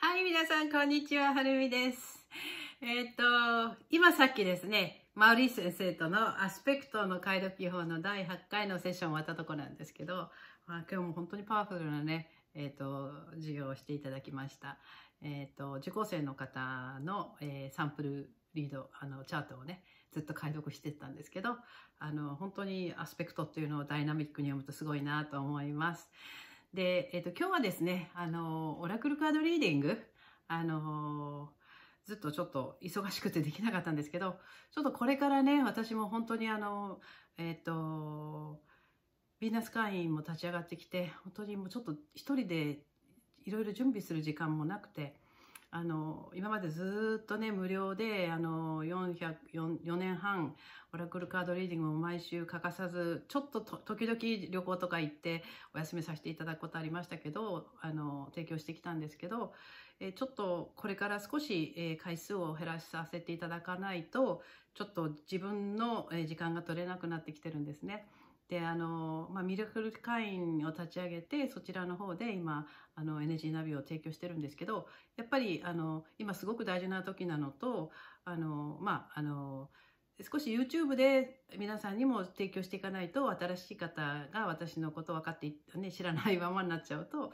はい、皆さん、こんにちは、はるみです。えっ、ー、と、今さっきですね、マウリー先生とのアスペクトの解読技法の第8回のセッション終わったとこなんですけど、まあ、今日も本当にパワフルなね、えっ、ー、と、授業をしていただきました。えっ、ー、と、受講生の方の、えサンプルリード、あの、チャートをね、ずっと解読してたんですけど、あの、本当にアスペクトっていうのをダイナミックに読むとすごいなと思います。で、えっと、今日はですね、あの、オラクルカードリーディング、あの、ずっとちょっと忙しくてできなかったんですけど、ちょっとこれからね、私も本当にあの、えっと、ヴィーナス会員も立ち上がってきて、本当にもうちょっと一人でいろいろ準備する時間もなくて、あの今までずっとね無料であの 400, 4, 年半オラクルカードリーディングも毎週欠かさずちょっと時々旅行とか行ってお休みさせていただくことありましたけどあの提供してきたんですけど、えちょっとこれから少し、え回数を減らさせていただかないとちょっと自分の、え時間が取れなくなってきてるんですね。であの、まあ、ミラクル会員を立ち上げてそちらの方で今あの NG ナビを提供してるんですけどやっぱりあの今すごく大事な時なのとあのまああの少し YouTube で皆さんにも提供していかないと新しい方が私のこと分かって、ね、知らないままになっちゃうと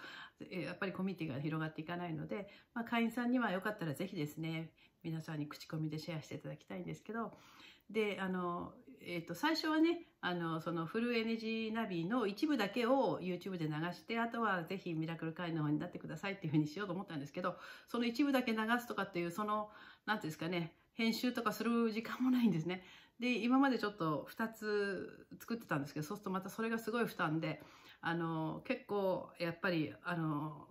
やっぱりコミュニティが広がっていかないので、まあ、会員さんにはよかったら是非ですね皆さんに口コミでシェアしていただきたいんですけどであの、えーと、最初はねあのそのフルエネジーナビの一部だけを YouTube で流してあとは是非ミラクル会員の方になってくださいっていうふうにしようと思ったんですけどその一部だけ流すとかっていうその何て言うんですかね編集とかする時間もないんですね。で、今までちょっと2つ作ってたんですけど、そうするとまたそれがすごい負担で、あの、結構やっぱり、あの、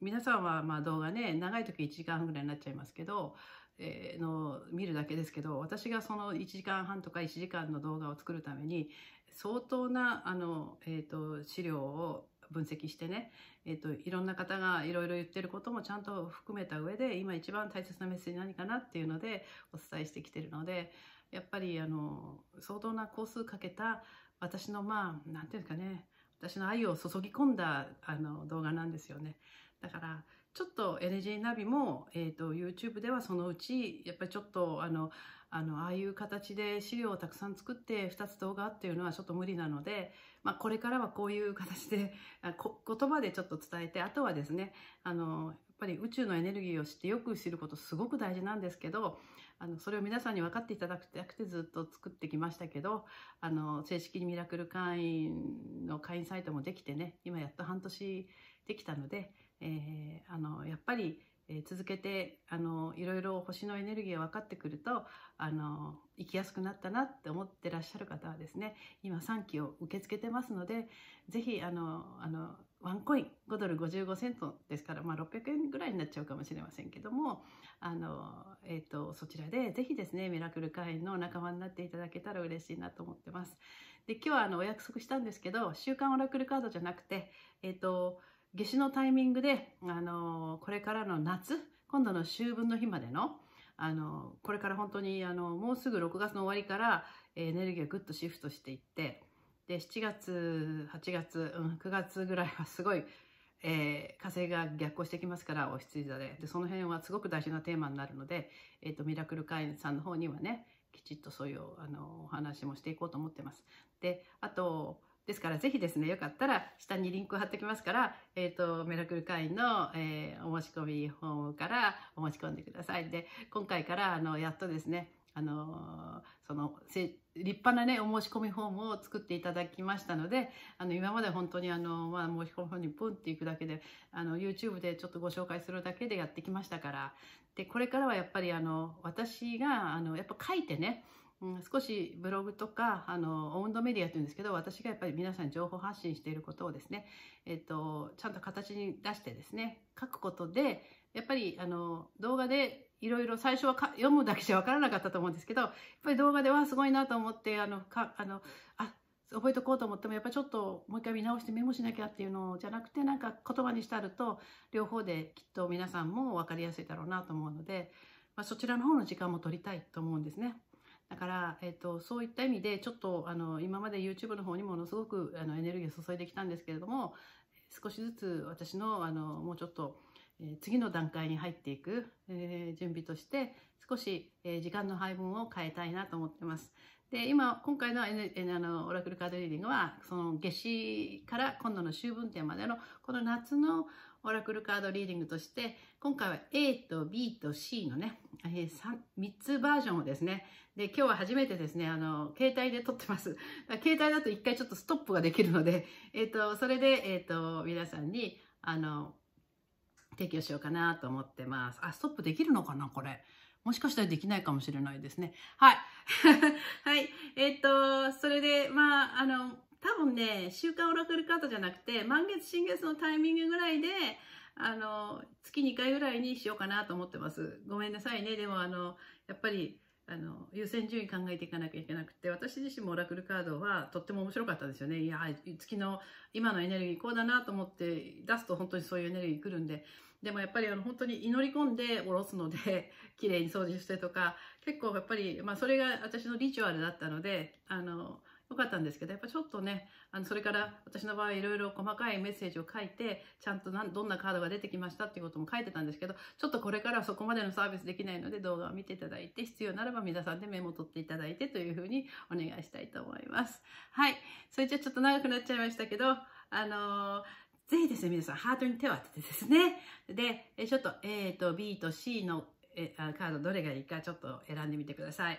皆さんはま動画ね、長い時1時間ぐらいになっちゃいますけど、えー、の見るだけですけど、私がその1時間半とか1時間の動画を作るために、相当な、あの、えっ、ー、と、資料を分析してね、えっと、いろんな方がいろいろ言ってることもちゃんと含めた上で、今一番大切なメッセージ何かなっていうのでお伝えしてきてるので、やっぱりあの、相当な工数かけた私のまあ、なんていうんですかね、私の愛を注ぎ込んだあの動画なんですよね。だから、ちょっと NG ナビも、えっ、と、YouTube ではそのうち、やっぱりちょっと、あの、あの、ああいう形で資料をたくさん作って2つ動画っていうのはちょっと無理なので、まあ、これからはこういう形で、言葉でちょっと伝えて、あとはですね、あの、やっぱり宇宙のエネルギーを知ってよく知ることすごく大事なんですけど、あの、それを皆さんに分かっていただきたくてずっと作ってきましたけど、あの、正式にミラクル会員の会員サイトもできてね、今やっと半年できたので、えー、あの、やっぱりえ続けてあのいろいろ星のエネルギーが分かってくるとあの生きやすくなったなって思ってらっしゃる方はですね今3期を受け付けてますので是非あのあのワンコイン5ドル55セントですから、まあ、600円ぐらいになっちゃうかもしれませんけどもあの、えーと、そちらで是非ですねミラクル会員の仲間になっていただけたら嬉しいなと思ってます。で今日はあのお約束したんですけど週刊オラクルカードじゃなくてえっ、ー、と夏至のタイミングで、あのこれからの夏今度の秋分の日までのあのこれから本当にあのもうすぐ6月の終わりからエネルギーをぐっとシフトしていってで7月8月、うん、9月ぐらいはすごい、えー、火星が逆行してきますからお羊座ででその辺はすごく大事なテーマになるので、えーと、ミラクル会員さんの方にはねきちっとそういうあのお話もしていこうと思ってます。であとですからぜひですね、よかったら下にリンクを貼っておきますから、えっ、ー、と、メラクル会員の、えー、お申し込みフォームからお申し込んでください。で、今回からあの、やっとですね、あのその立派なねお申し込みフォームを作っていただきましたのであの今まで本当にあの、まあ、申し込みフォームにポンっていくだけであの YouTube でちょっとご紹介するだけでやってきましたからでこれからはやっぱりあの私があのやっぱ書いてね少しブログとかあのオウンドメディアというんですけど私がやっぱり皆さんに情報発信していることをですね、えっと、ちゃんと形に出してですね書くことでやっぱりあの動画でいろいろ最初は読むだけじゃ分からなかったと思うんですけどやっぱり動画ではすごいなと思ってあのかあのあ覚えておこうと思ってもやっぱちょっともう一回見直してメモしなきゃっていうのじゃなくてなんか言葉にしてあると両方できっと皆さんも分かりやすいだろうなと思うので、まあ、そちらの方の時間も取りたいと思うんですね。だから、えっと、そういった意味でちょっとあの今まで YouTube の方にものすごくあのエネルギーを注いできたんですけれども少しずつ私のあのもうちょっと、えー、次の段階に入っていく、えー、準備として少し、えー、時間の配分を変えたいなと思ってます。で今今回のエあのオラクルカードリーディングはその夏至から今度の終分点までのこの夏のオラクルカードリーディングとして、今回は A と B と C のね、え 3, 3つバージョンをですね、で、今日は初めてですね、あの、携帯で撮ってます。携帯だと一回ちょっとストップができるので、えっ、ー、と、それで、えっ、ー、と、皆さんに、あの、提供しようかなと思ってます。あ、ストップできるのかなこれ。もしかしたらできないかもしれないですね。はい。はい。えっ、ー、と、それで、まあ、あの、多分ね、週刊オラクルカードじゃなくて、満月、新月のタイミングぐらいで、あの、月2回ぐらいにしようかなと思ってます。ごめんなさいね。でも、あの、やっぱり、あの、優先順位考えていかなきゃいけなくて、私自身もオラクルカードはとっても面白かったですよね。いや、月の今のエネルギーこうだなと思って出すと本当にそういうエネルギー来るんで、でもやっぱりあの本当に祈り込んでおろすので、綺麗に掃除してとか、結構やっぱり、まあそれが私のリチュアルだったので、あの、よかったんですけど、やっぱちょっとね、あのそれから私の場合いろいろ細かいメッセージを書いて、ちゃんとなんどんなカードが出てきましたっていうことも書いてたんですけど、ちょっとこれからはそこまでのサービスできないので動画を見ていただいて、必要ならば皆さんでメモ取っていただいてというふうにお願いしたいと思います。はい。それじゃちょっと長くなっちゃいましたけど、あのーぜひですね、皆さん、ハートに手を当ててですね。で、ちょっと A と B と C のカードどれがいいかちょっと選んでみてください。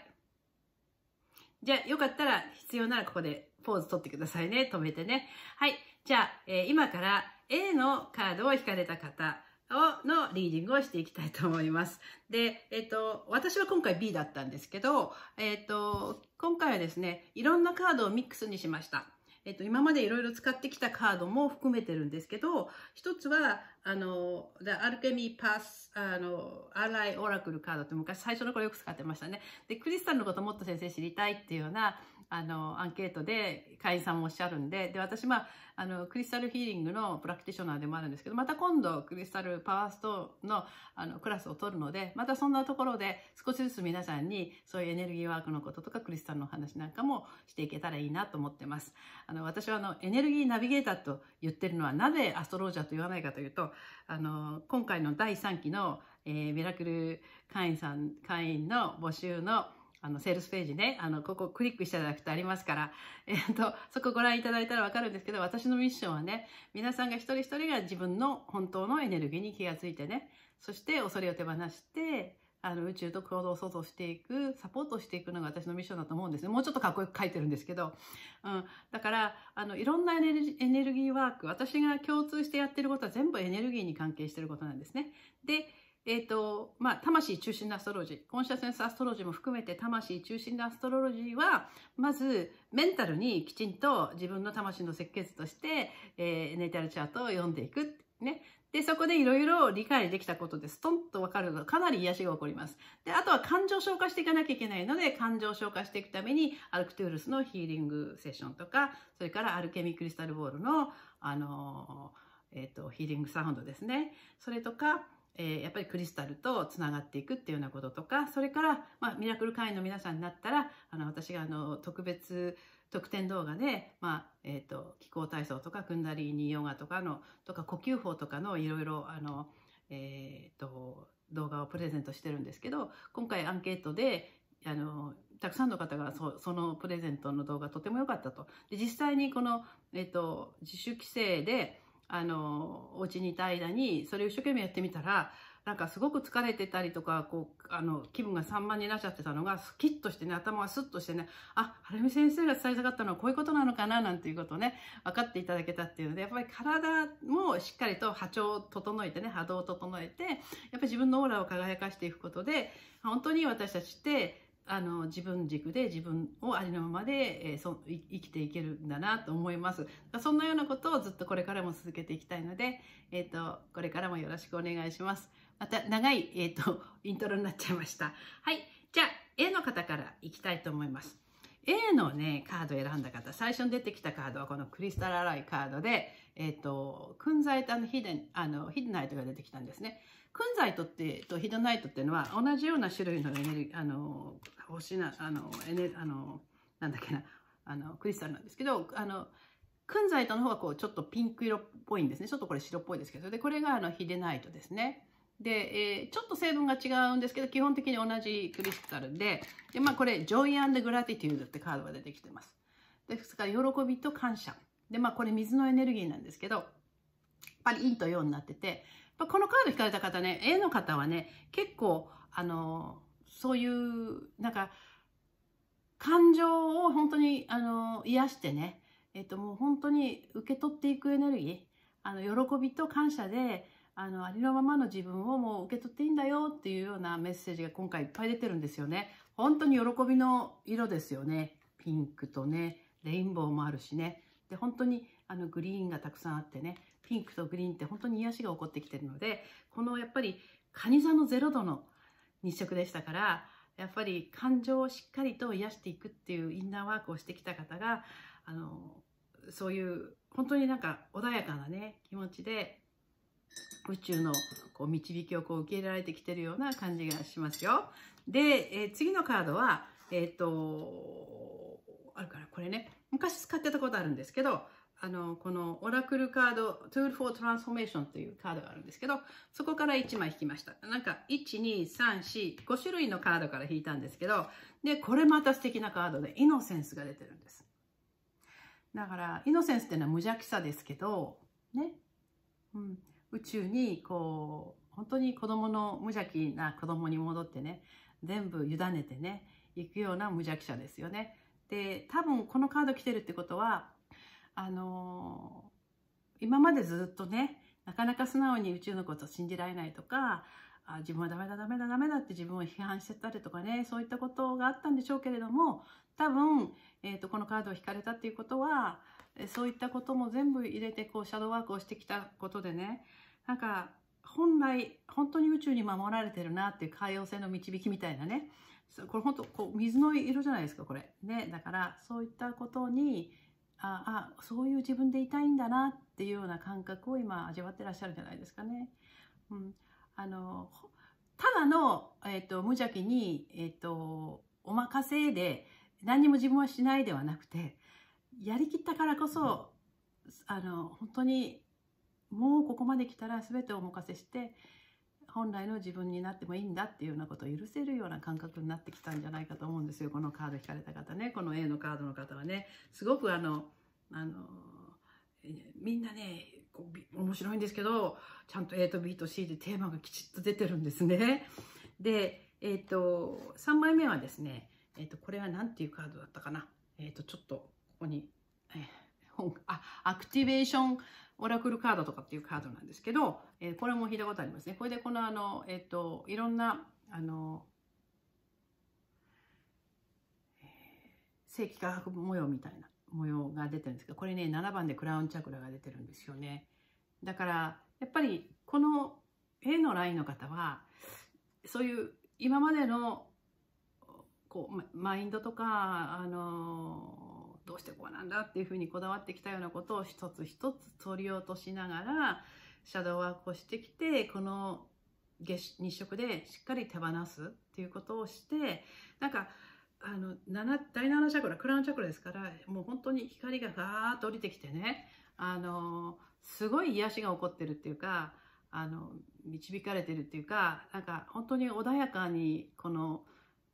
じゃあ、よかったら必要ならここでポーズ取ってくださいね。止めてね。はい。じゃあ、えー、今から A のカードを引かれた方を、のリーディングをしていきたいと思います。で、えっ、ー、と、私は今回 B だったんですけど、えっ、ー、と、今回はですね、いろんなカードをミックスにしました。えっと、今までいろいろ使ってきたカードも含めてるんですけど、一つは、あの、The Alchemy Pass、あの、アライオラクルカードって昔最初の頃よく使ってましたね。で、クリスタルのこともっと先生知りたいっていうような、あの、アンケートで会員さんもおっしゃるんで、で、私まあ、あの、クリスタルヒーリングのプラクティショナーでもあるんですけど、また今度クリスタルパワーストのあのクラスを取るので、またそんなところで少しずつ皆さんにそういうエネルギーワークのこととかクリスタルの話なんかもしていけたらいいなと思ってます。あの、私はあの、エネルギーナビゲーターと言ってるのはなぜアストロージャーと言わないかというと、あの、今回の第3期の、えー、ミラクル会員さん、会員の募集のあの、セールスページね、あの、ここクリックしていただくとありますから、えっと、そこご覧いただいたらわかるんですけど、私のミッションはね、皆さんが一人一人が自分の本当のエネルギーに気がついてね、そして恐れを手放して、あの、宇宙と行動を想像していく、サポートしていくのが私のミッションだと思うんですね。もうちょっとかっこよく書いてるんですけど。うん。だから、あの、いろんなエネルエネルギーワーク、私が共通してやってることは全部エネルギーに関係してることなんですね。で、えーとまあ、魂中心のアストロジーコンシャセンスアストロジーも含めて魂中心のアストロロジーはまずメンタルにきちんと自分の魂の設計図として、えー、ネイタルチャートを読んでいく。ね、でそこでいろいろ理解できたことでストンと分かるのかなり癒しが起こりますであとは感情消化していかなきゃいけないので感情消化していくためにアルクトゥールスのヒーリングセッションとかそれからアルケミークリスタルボールの、あのー、えーとヒーリングサウンドですねそれとかえー、やっぱりクリスタルとつながっていくっていうようなこととかそれから、まあ、ミラクル会員の皆さんになったらあの私があの特別特典動画で、まあえーと、気候体操とかクンダリーニヨガとかのとか呼吸法とかのいろいろあの、えーと、動画をプレゼントしてるんですけど今回アンケートであのたくさんの方がそそのプレゼントの動画とても良かったと。で実際にこの、えーと自主規制であの、お家にいた間に、それを一生懸命やってみたら、なんかすごく疲れてたりとか、こう、あの、気分が散漫になっちゃってたのが、スキッとしてね、頭がスッとしてね、あ、はるみ先生が伝えたかったのはこういうことなのかな、なんていうことをね、分かっていただけたっていうので、やっぱり体もしっかりと波長を整えてね、波動を整えて、やっぱり自分のオーラを輝かしていくことで、本当に私たちって、あの自分軸で自分をありのままで、えー、そ生きていけるんだなと思いますそんなようなことをずっとこれからも続けていきたいので、えーと、これからもよろしくお願いしますまた長い、えーと、イントロになっちゃいましたはいじゃあ A の方からいきたいと思います A のねカード選んだ方最初に出てきたカードはこのクリスタルアライカードでえっ、ー、と、君在たのヒデあのヒデナイトが出てきたんですね。クンザイトってとヒドナイトっていうのは同じような種類のエネルギーあの星なあのエネあのなんだっけなあのクリスタルなんですけどあのクンザイトの方はこうちょっとピンク色っぽいんですねちょっとこれ白っぽいですけどでこれがあのヒデナイトですね。で、えー、ちょっと成分が違うんですけど、基本的に同じクリスタルで、で、まあこれ、ジョイグラティテュードってカードが出てきてます。ですから、喜びと感謝。で、まあこれ水のエネルギーなんですけど、やっぱり陰と陽になってて、このカード引かれた方ね、A の方はね、結構、あの、そういう、なんか、感情を本当に、あの、癒してね、えっと、もう本当に受け取っていくエネルギー、あの、喜びと感謝で、あの、ありのままの自分をもう受け取っていいんだよっていうようなメッセージが今回いっぱい出てるんですよね。本当に喜びの色ですよね。ピンクとね、レインボーもあるしね。で、本当にあのグリーンがたくさんあってね。ピンクとグリーンって本当に癒しが起こってきてるので、このやっぱり蟹座の0度の日食でしたから、やっぱり感情をしっかりと癒していくっていうインナーワークをしてきた方が、あの、そういう本当になんか穏やかなね、気持ちで宇宙のこう導きをこう受け入れられてきてるような感じがしますよ。で、えー、次のカードは、えっ、ー、と、あるからこれね、昔使ってたことあるんですけど、あの、このオラクルカード、Tool for Transformation というカードがあるんですけど、そこから1枚引きました。なんか、1、2、3、4、5種類のカードから引いたんですけど、で、これまた素敵なカードで、イノセンスが出てるんです。だから、イノセンスっていうのは無邪気さですけど、ね、うん、宇宙に、こう、本当に子供の無邪気な子供に戻ってね、全部委ねてね、行くような無邪気さですよね。で、多分このカード来てるってことは、あのー、今までずっとねなかなか素直に宇宙のことを信じられないとかあ自分はダメだダメだダメだって自分を批判してたりとかねそういったことがあったんでしょうけれども多分、えーと、このカードを引かれたっていうことはそういったことも全部入れてこうシャドーワークをしてきたことでねなんか本来本当に宇宙に守られてるなっていう海洋性の導きみたいなねこれ本当こう水の色じゃないですかこれねだからそういったことにああそういう自分でいたいんだなっていうような感覚を今味わってらっしゃるんじゃないですかね。うん、あのただの、えーと、無邪気に、えーと、お任せで何も自分はしないではなくてやりきったからこそ、うん、あの本当にもうここまで来たら全てお任せして本来の自分になってもいいんだっていうようなことを許せるような感覚になってきたんじゃないかと思うんですよこのカード引かれた方ねこの A のカードの方はねすごくあのあのみんなね面白いんですけどちゃんと A と B と C でテーマがきちっと出てるんですね。で、えっ、ー、と3枚目はですね、えっ、ー、とこれは何ていうカードだったかな、えっ、ー、とちょっとここに、えー、あアクティベーションオラクルカードとかっていうカードなんですけど、えー、これも聞いたことありますね。これでこのあの、えっ、ー、と、いろんな、あの、えー、正規化学模様みたいな模様が出てるんですけど、これね、7番でクラウンチャクラが出てるんですよね。だから、やっぱりこの A のラインの方は、そういう今までのこうマインドとか、あのどうしてこうなんだっていうふうにこだわってきたようなことを一つ一つ取り落としながらシャドーワークをしてきてこの月日食でしっかり手放すっていうことをしてなんかあの7第7チャクラクラウンチャクラですからもう本当に光がガーッと降りてきてねあのすごい癒しが起こってるっていうかあの導かれてるっていうかなんか本当に穏やかにこの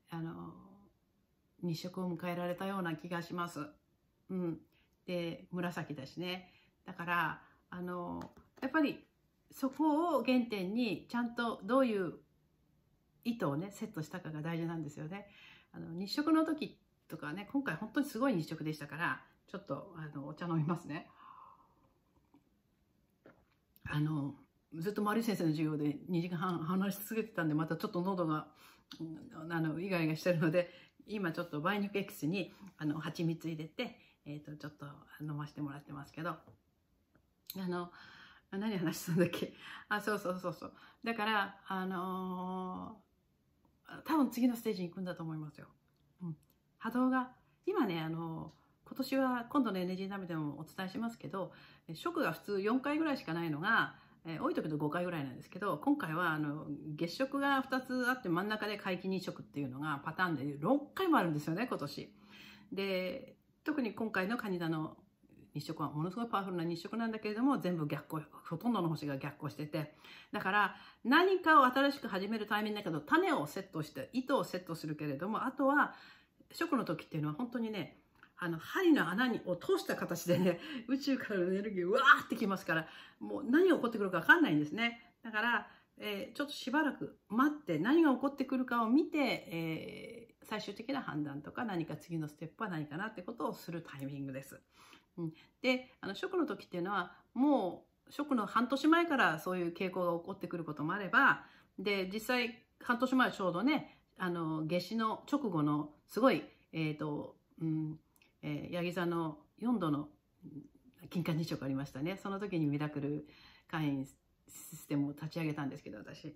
あの日食を迎えられたような気がします。うん、で紫だしねだからあのやっぱりそこを原点にちゃんとどういう意図をねセットしたかが大事なんですよね。あの日食の時とかね今回本当にすごい日食でしたからちょっとあのお茶飲みますね。あのずっと丸井先生の授業で2時間半話し続けてたんでまたちょっと喉があのイガイガしてるので今ちょっと梅肉エキスにあの蜂蜜入れてえっ、ー、と、ちょっと飲ませてもらってますけど、あの、何話したんだっけ あ、そうそうそうそう。だから、あのー、多分次のステージに行くんだと思いますよ。うん。波動が、今ね、あのー、今年は今度の NG ナビでもお伝えしますけど、食が普通4回ぐらいしかないのが、えー、多い時と5回ぐらいなんですけど、今回はあの月食が2つあって真ん中で皆既日食っていうのがパターンで6回もあるんですよね、今年。で、特に今回のカニ座の日食はものすごいパワフルな日食なんだけれども、全部逆行、ほとんどの星が逆行してて。だから、何かを新しく始めるタイミングだけど、種をセットして、糸をセットするけれども、あとは、食の時っていうのは本当にね、あの、針の穴にを通した形でね、宇宙からのエネルギー、うわーってきますから、もう何が起こってくるかわかんないんですね。だから、えー、ちょっとしばらく待って、何が起こってくるかを見て、えー最終的な判断とか何か次のステップは何かなってことをするタイミングです。うん、であの職の時っていうのはもう職の半年前からそういう傾向が起こってくることもあればで実際半年前ちょうどねあの夏至の直後のすごいえっ、ー、と、うんえー、ヤギ座の4度の金環日食ありましたねその時にミラクル会員システムを立ち上げたんですけど私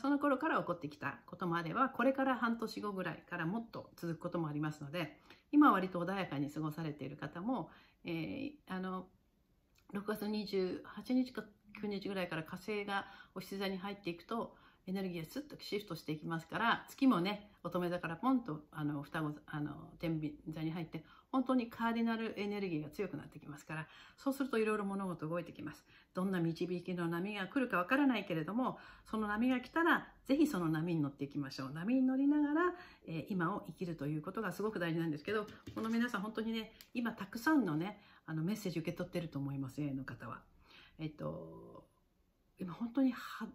その頃から起こってきたこともあればこれから半年後ぐらいからもっと続くこともありますので今割と穏やかに過ごされている方も、えー、あの6月28日か9日ぐらいから火星がお羊座に入っていくとエネルギーがスッとシフトしていきますから月もね乙女座からポンとあの双子あの天秤座に入って本当にカーディナルエネルギーが強くなってきますからそうするといろいろ物事動いてきますどんな導きの波が来るかわからないけれどもその波が来たらぜひその波に乗っていきましょう波に乗りながら、えー、今を生きるということがすごく大事なんですけどこの皆さん本当にね今たくさんのねあのメッセージ受け取ってると思います A の方は。えっと今本当には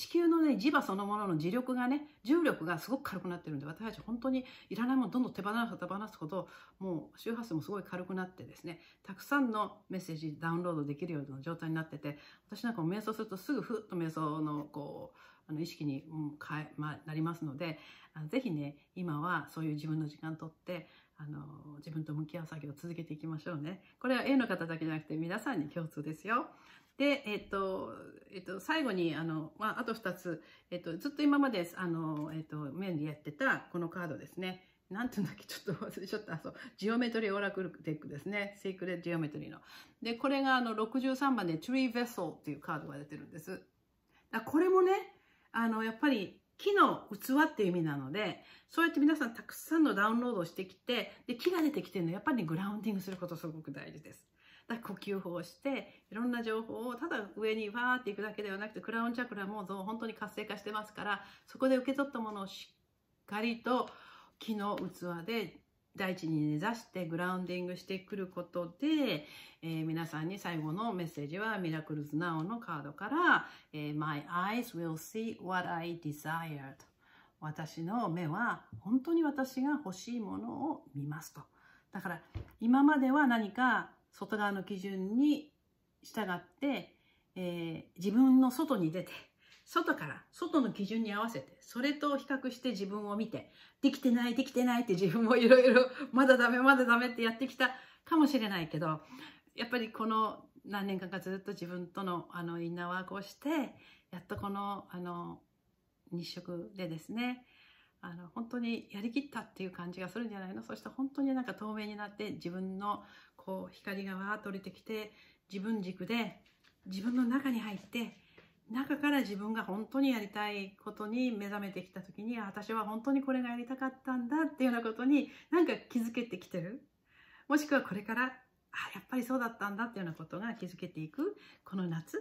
地球のね、磁場そのものの磁力がね、重力がすごく軽くなってるんで、私たち本当にいらないものどんどん手放す手放すほど、もう周波数もすごい軽くなってですね、たくさんのメッセージダウンロードできるような状態になってて、私なんかも瞑想するとすぐふっと瞑想のこう、あの意識に変え、まなりますので、あのぜひね、今はそういう自分の時間とって、あの、自分と向き合う作業を続けていきましょうね。これは A の方だけじゃなくて皆さんに共通ですよ。で、えっと、えっと、最後に、あの、まあ、あと2つ、えっと、ずっと今まで、あの、えっと、面でやってた、このカードですね。なんていうんだっけ、ちょっと忘れちゃった。そう、ジオメトリーオラクルテックですね。シークレットジオメトリーの。で、これがあの63番で Tree v っていうカードが出てるんです。だこれもね、あの、やっぱり木の器っていう意味なので、そうやって皆さんたくさんのダウンロードをしてきて、で、木が出てきてるのやっぱり、ね、グラウンディングすることすごく大事です。た呼吸法をしていろんな情報をただ上にわーっていくだけではなくてクラウンチャクラも本当に活性化してますからそこで受け取ったものをしっかりと木の器で大地に根ざしてグラウンディングしてくることで、えー、皆さんに最後のメッセージはミラクルズナオのカードから、えー、My eyes will see what I d e s i r e と。私の目は本当に私が欲しいものを見ますとだから今までは何か外側の基準に従って、えー、自分の外に出て、外から、外の基準に合わせて、それと比較して自分を見て、できてない、できてないって自分もいろいろ、まだダメ、まだダメってやってきたかもしれないけど、やっぱりこの何年間かずっと自分とのあのインナーワークをして、やっとこの、あの、日食でですね、あの、本当にやりきったっていう感じがするんじゃないのそして本当になんか透明になって自分のこう光がわーっと降りてきて自分軸で自分の中に入って中から自分が本当にやりたいことに目覚めてきた時に私は本当にこれがやりたかったんだっていうようなことになんか気づけてきてるもしくはこれからあやっぱりそうだったんだっていうようなことが気づけていくこの夏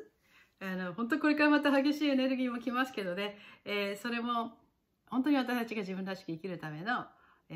あの本当これからまた激しいエネルギーもきますけどね、えー、それも本当に私たちが自分らしく生きるための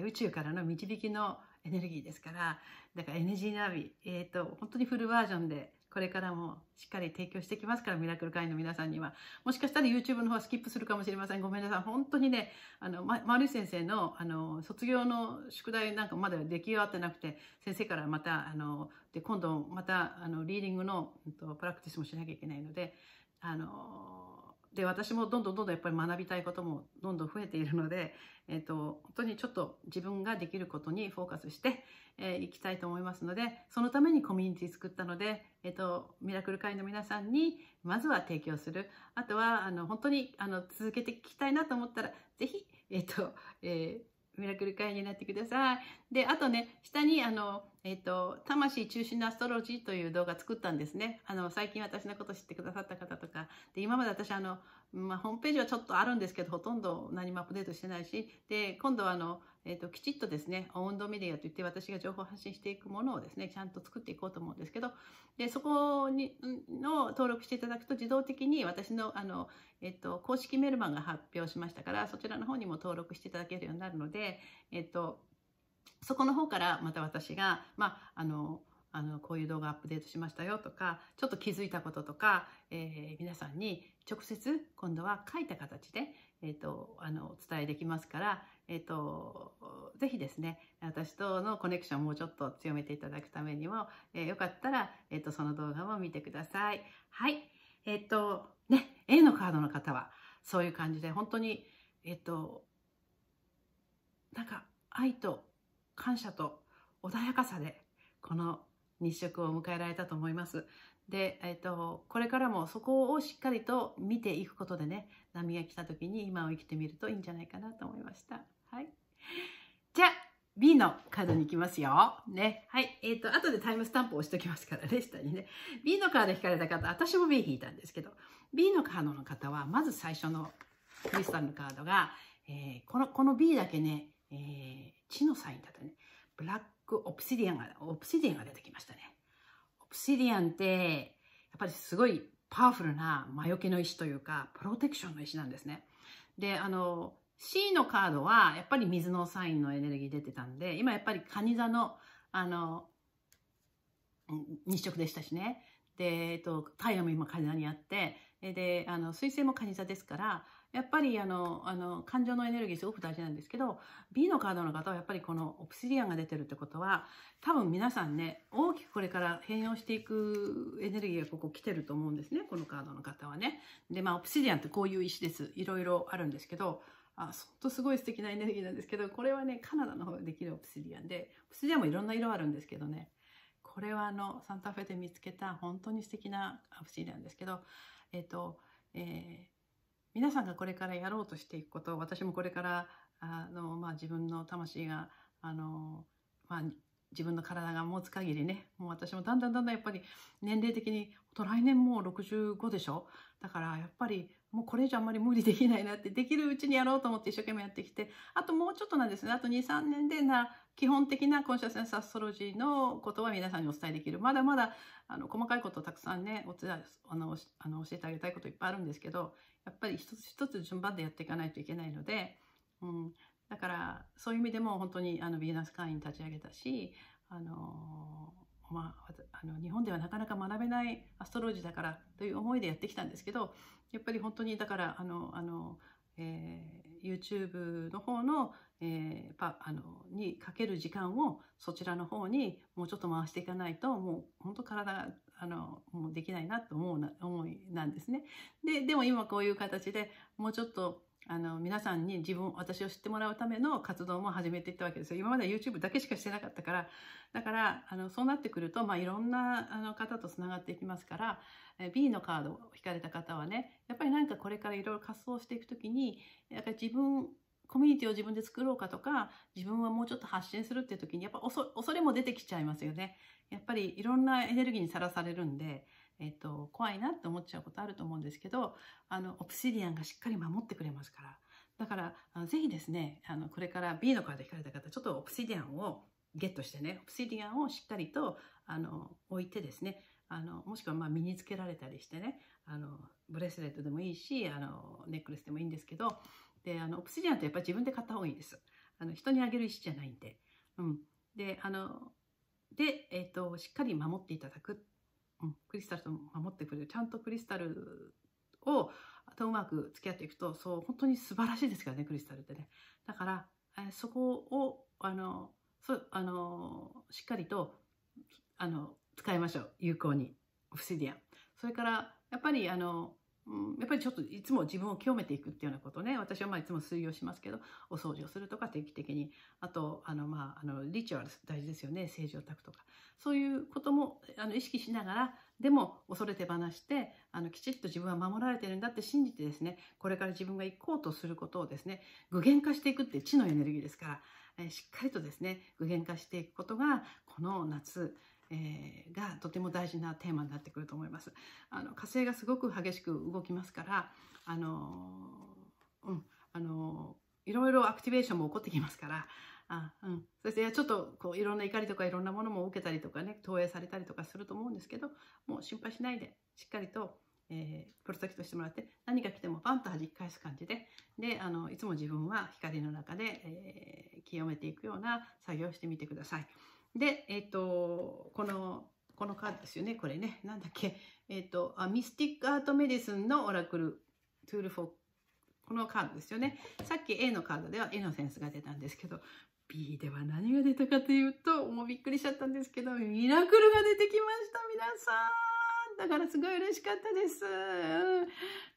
宇宙からの導きのエネルギーですから、だからエネジーナビ、えっ、ー、と、本当にフルバージョンで、これからもしっかり提供してきますから、ミラクル会員の皆さんには。もしかしたら YouTube の方はスキップするかもしれません。ごめんなさい。本当にね、あの、ま、丸井先生の、あの、卒業の宿題なんかまだ出来上がってなくて、先生からまた、あの、で、今度また、あの、リーディングの、うん、とプラクティスもしなきゃいけないので、あの、で、私もどんどんどんどんやっぱり学びたいこともどんどん増えているので、えっ、ー、と、本当にちょっと自分ができることにフォーカスして、えー、いきたいと思いますので、そのためにコミュニティ作ったので、えっ、ー、と、ミラクル会の皆さんに、まずは提供する。あとは、あの、本当に、あの、続けていきたいなと思ったら、ぜひ、えっ、と、えー、ミラクル会員になってください。で、あとね、下にあの、えっ、ー、と、魂中心のアストロジーという動画作ったんですね。あの、最近私のこと知ってくださった方とか、で、今まで私あの、まあ、ホームページはちょっとあるんですけど、ほとんど何もアップデートしてないし、で、今度はあの、えっ、ー、と、きちっとですね、温度メディアといって私が情報発信していくものをですね、ちゃんと作っていこうと思うんですけど、で、そこに、の登録していただくと自動的に私の、あの、えっ、ー、と、公式メルマンが発表しましたから、そちらの方にも登録していただけるようになるので、えっ、ー、と、そこの方からまた私が、まあ、あの、あの、こういう動画アップデートしましたよとか、ちょっと気づいたこととか、えー、皆さんに、直接今度は書いた形で、えーと、あのお伝えできますから、えーと、ぜひですね私とのコネクションをもうちょっと強めていただくためにも、えー、よかったら、えーと、その動画も見てください。はいえっ、ー、とね A のカードの方はそういう感じで本当にえっ、ー、となんか愛と感謝と穏やかさでこの日食を迎えられたと思います。で、えっと、これからもそこをしっかりと見ていくことでね波が来た時に今を生きてみるといいんじゃないかなと思いました。はい、じゃあ B のカードに行きますよ。ね。はい。えっ、ー、と、後でタイムスタンプを押しときますからね、下にね。B のカード引かれた方、私も B 引いたんですけど、B のカードの方は、まず最初のクリスタルのカードが、えー、この、この B だけね、えー、地のサインだったね。ブラックオプシディアンが、オプシディアンが出てきましたね。プシディアンって、やっぱりすごいパワフルな魔除けの石というか、プロテクションの石なんですね。で、あの、C のカードは、やっぱり水のサインのエネルギー出てたんで、今やっぱり蟹座の、あの、日食でしたしね。で、えっと、太陽も今蟹座にあって、で、あの、水星も蟹座ですから、やっぱりあの、あの、感情のエネルギーすごく大事なんですけど、B のカードの方はやっぱりこのオプシリアンが出てるってことは、多分皆さんね、大きくこれから変容していくエネルギーがここ来てると思うんですね、このカードの方はね。で、まあ、オプシリアンってこういう石です。いろいろあるんですけど、あ、そっとすごい素敵なエネルギーなんですけど、これはね、カナダの方でできるオプシリアンで、オプシリアンもいろんな色あるんですけどね、これはあの、サンタフェで見つけた本当に素敵なオプシリアンですけど、えっ、と、えー皆さんがこれからやろうとしていくこと私もこれからあの、まあ、自分の魂があの、まあ、自分の体が持つ限りねもう私もだんだんだんだんやっぱり年齢的に来年もう65でしょだからやっぱりもうこれ以上あんまり無理できないなってできるうちにやろうと思って一生懸命やってきてあともうちょっとなんですねあと23年でな基本的なコンシャスネスアストロジーのことは皆さんにお伝えできるまだまだあの細かいことをたくさんねおあのあの教えてあげたいこといっぱいあるんですけどやっぱり一つ一つ順番でやっていかないといけないので、うん、だからそういう意味でも本当にあのビーナス会員立ち上げたし、あのー、まあ、あの日本ではなかなか学べないアストロジーだからという思いでやってきたんですけどやっぱり本当にだからあのあの、えー、YouTube の方の、えー、パあのにかける時間をそちらの方にもうちょっと回していかないともう本当体あの、もうできないなと思うな、思いなんですね。で、でも今こういう形でもうちょっとあの、皆さんに自分、私を知ってもらうための活動も始めていったわけですよ。今まで YouTube だけしかしてなかったから、だから、あの、そうなってくると、まあ、いろんな、あの、方と繋がっていきますから、え B のカードを引かれた方はね、やっぱりなんかこれからいろいろ活動していくときに、やっぱり自分コミュニティを自分で作ろうかとか、自分はもうちょっと発信するっていう時に、やっぱ恐れも出てきちゃいますよね。やっぱりいろんなエネルギーにさらされるんで、えっと、怖いなって思っちゃうことあると思うんですけど、あの、オプシディアンがしっかり守ってくれますから。だから、あのぜひですね、あの、これから B のカード引かれた方、ちょっとオプシディアンをゲットしてね、オプシディアンをしっかりと、あの、置いてですね、あの、もしくはま身につけられたりしてね、あの、ブレスレットでもいいし、あの、ネックレスでもいいんですけど、で、あの、オプシディアンってやっぱり自分で買った方がいいです。あの、人にあげる石じゃないんで。うん。で、あの、で、えっ、ー、と、しっかり守っていただく。うん。クリスタルと守ってくれる。ちゃんとクリスタルを、とうまく付き合っていくと、そう、本当に素晴らしいですからね、クリスタルってね。だから、えそこを、あの、そう、あの、しっかりと、あの、使いましょう。有効に。オプシディアン。それから、やっぱり、あの、うん、やっぱりちょっといつも自分を清めていくっていうようなことね私はまあいつも水曜しますけどお掃除をするとか定期的にあとあの、まあ、あのリチュアル大事ですよね政治を炊くとかそういうこともあの意識しながらでも恐れて放してあのきちっと自分は守られてるんだって信じてですねこれから自分が行こうとすることをですね具現化していくって知のエネルギーですから、えー、しっかりとですね具現化していくことがこの夏えー、がとても大事なテーマになってくると思います。あの火星がすごく激しく動きますから、あのー、うん、あのー、いろいろアクティベーションも起こってきますから、あうん、そしてちょっとこういろんな怒りとかいろんなものも受けたりとかね投影されたりとかすると思うんですけどもう心配しないでしっかりと、えー、プロテクトしてもらって何が来てもバンと弾き返す感じでであのいつも自分は光の中で、えー、清めていくような作業をしてみてください。で、えっ、ー、と、この、このカードですよね、これね。なんだっけ。えっ、ー、とあ、ミスティックアートメディスンのオラクル、トゥールフォーこのカードですよね。さっき A のカードでは A のセンスが出たんですけど、B では何が出たかというと、もうびっくりしちゃったんですけど、ミラクルが出てきました、皆さん。だからすごい嬉しかったです。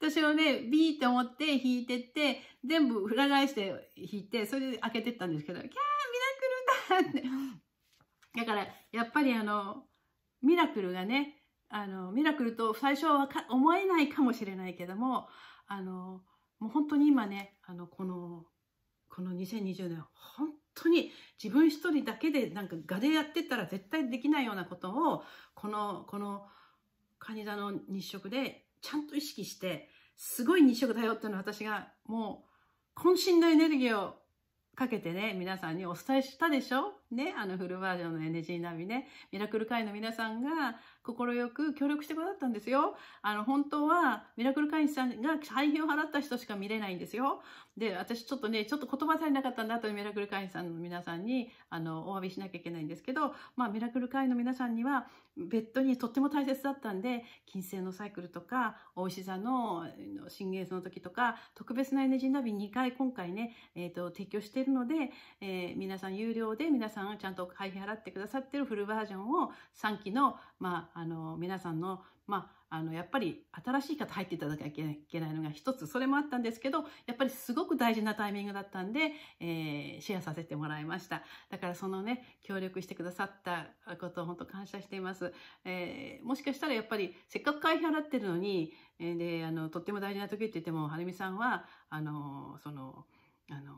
私はね、B と思って引いてって、全部裏返して引いて、それで開けてったんですけど、キャーミラクルだってだからやっぱりあのミラクルがねあのミラクルと最初は思えないかもしれないけどもあのもう本当に今ねあのこのこの2020年本当に自分一人だけでなんか画でやってたら絶対できないようなことをこのこの蟹座の日食でちゃんと意識してすごい日食だよっていうのは私がもう渾身のエネルギーをかけてね皆さんにお伝えしたでしょね、あのフルバージョンの NG ナビね、ミラクル会の皆さんが快く協力してくださったんですよ。あの、本当はミラクル会員さんが会費を払った人しか見れないんですよ。で、私ちょっとね、ちょっと言葉足りなかったんだ後にミラクル会員さんの皆さんに、あの、お詫びしなきゃいけないんですけど、まあ、ミラクル会員の皆さんには、別途にとっても大切だったんで、金星のサイクルとか、お牛座の新月の時とか、特別な NG ナビ2回今回ね、えっ、ー、と、提供しているので、えー、皆さん有料で皆さんさんがちゃんと会費払ってくださってるフルバージョンを3期の、まあ、あの、皆さんの、まあ、あの、やっぱり新しい方入っていただきゃいけないのが一つ、それもあったんですけど、やっぱりすごく大事なタイミングだったんで、えー、シェアさせてもらいました。だからそのね、協力してくださったことを本当感謝しています。えー、もしかしたらやっぱりせっかく会費払ってるのに、えー、で、あの、とっても大事な時って言っても、はるみさんは、あの、その、あの、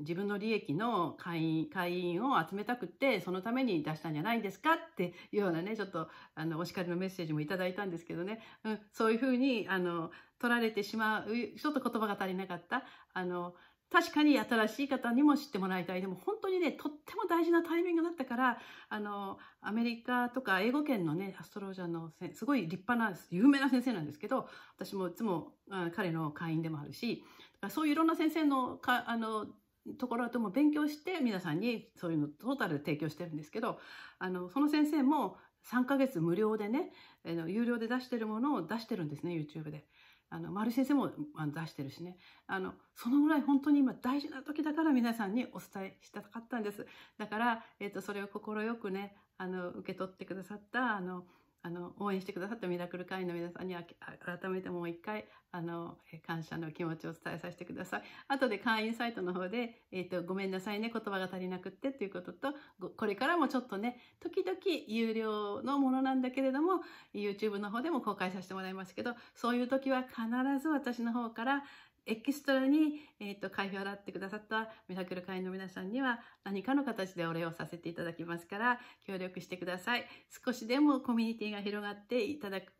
自分の利益の会員、会員を集めたくて、そのために出したんじゃないんですかっていうようなね、ちょっと、あの、お叱りのメッセージもいただいたんですけどね、うん、そういうふうに、あの、取られてしまう、ちょっと言葉が足りなかった、あの、確かに新しい方にも知ってもらいたい。でも本当にね、とっても大事なタイミングだったから、あの、アメリカとか英語圏のね、アストロージャーのすごい立派な、有名な先生なんですけど、私もいつも、うん、彼の会員でもあるし、そういういろんな先生の、か、あの、ところとも勉強して皆さんにそういうのトータルで提供してるんですけどあのその先生も3ヶ月無料でねあの有料で出してるものを出してるんですね YouTube で。あの丸先生も出してるしねあのそのぐらい本当に今大事な時だから皆さんにお伝えしたかったんですだから、えーと、とそれを快くねあの受け取ってくださったあのあの応援してくださったミラクル会員の皆さんには改めてもう一回あの感謝の気持ちを伝えさせてください。後で会員サイトの方で、えーと、とごめんなさいね言葉が足りなくってということとこれからもちょっとね時々有料のものなんだけれども YouTube の方でも公開させてもらいますけどそういう時は必ず私の方からエキストラに、えっ、ー、と、会費を払ってくださったミラクル会員の皆さんには何かの形でお礼をさせていただきますから、協力してください。少しでもコミュニティが広がっていただく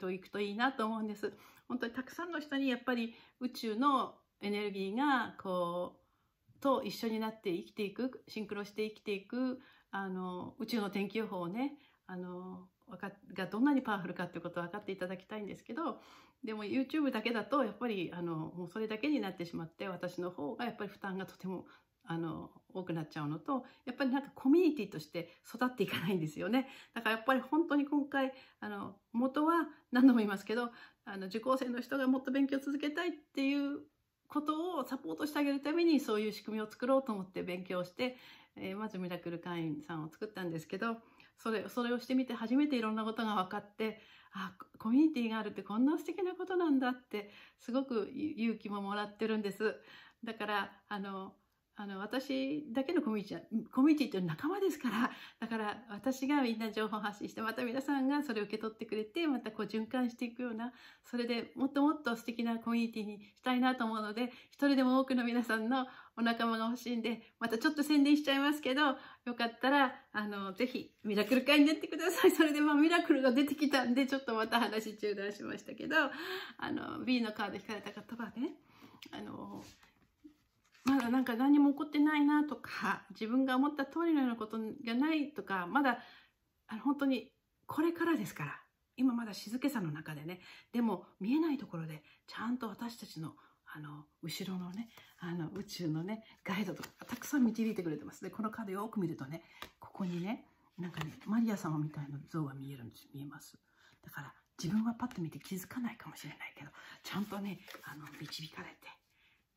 と行くといいなと思うんです。本当にたくさんの人にやっぱり宇宙のエネルギーが、こう、と一緒になって生きていく、シンクロして生きていく、あの、宇宙の天気予報をね、あの、がどんなにパワフルかっていうことを分かっていただきたいんですけどでも YouTube だけだとやっぱりあのもうそれだけになってしまって私の方がやっぱり負担がとてもあの多くなっちゃうのとやっぱりなんかコミュニティとして育っていかないんですよねだからやっぱり本当に今回あの元は何度も言いますけどあの受講生の人がもっと勉強続けたいっていうことをサポートしてあげるためにそういう仕組みを作ろうと思って勉強して、えー、まずミラクル会員さんを作ったんですけどそれそれをしてみて初めていろんなことが分かってあコミュニティがあるってこんな素敵なことなんだってすごく勇気ももらってるんですだからあのあの私だけのコミュニティコミュニティって仲間ですから だから私がみんな情報発信してまた皆さんがそれを受け取ってくれてまたこう循環していくようなそれでもっともっと素敵なコミュニティにしたいなと思うので一人でも多くの皆さんのお仲間が欲しいんでまたちょっと宣伝しちゃいますけどよかったらあのぜひミラクル会に出てくださいそれでまあミラクルが出てきたんでちょっとまた話中断しましたけどあの B のカード引かれた方はねあのまだなんか何も起こってないなとか自分が思った通りのようなことがないとかまだあの本当にこれからですから今まだ静けさの中でねでも見えないところでちゃんと私たちのあの後ろのねあの宇宙のねガイドとかたくさん導いてくれてますでこのカードよく見るとねここにねなんかねマリア様みたいな像が見えるんです見えますだから自分はパッと見て気づかないかもしれないけどちゃんとねあの導かれて